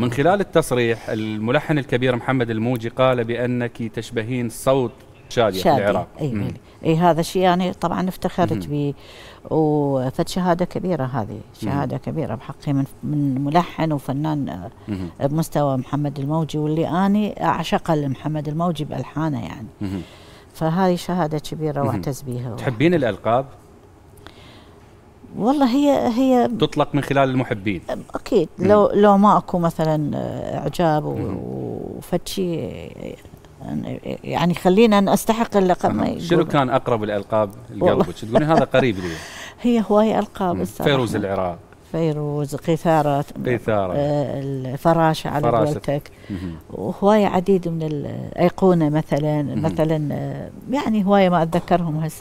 من خلال التصريح الملحن الكبير محمد الموجي قال بأنك تشبهين صوت شادي. في العراق اي اي إيه، هذا الشيء انا يعني طبعا افتخرت به وفد شهاده كبيره هذه شهاده مم. كبيره بحقي من من ملحن وفنان آه، مم. بمستوى محمد الموجي واللي اني اعشق محمد الموجي بالحانه يعني مم. فهذه شهاده كبيره واعتز بها تحبين الالقاب؟ والله هي هي تطلق من خلال المحبين اكيد لو مم. لو ما اكو مثلا آه، اعجاب وفد شيء يعني خلينا أن استحق اللقب ما شنو كان اقرب الالقاب لقلبك تقولين هذا قريب لي هي هواي القاب فيروز العراق فيروز قيثارة قيثارة آه، الفراشة على قولتك وهواية عديد من الأيقونة مثلا مثلا آه، يعني هواية ما أتذكرهم هسه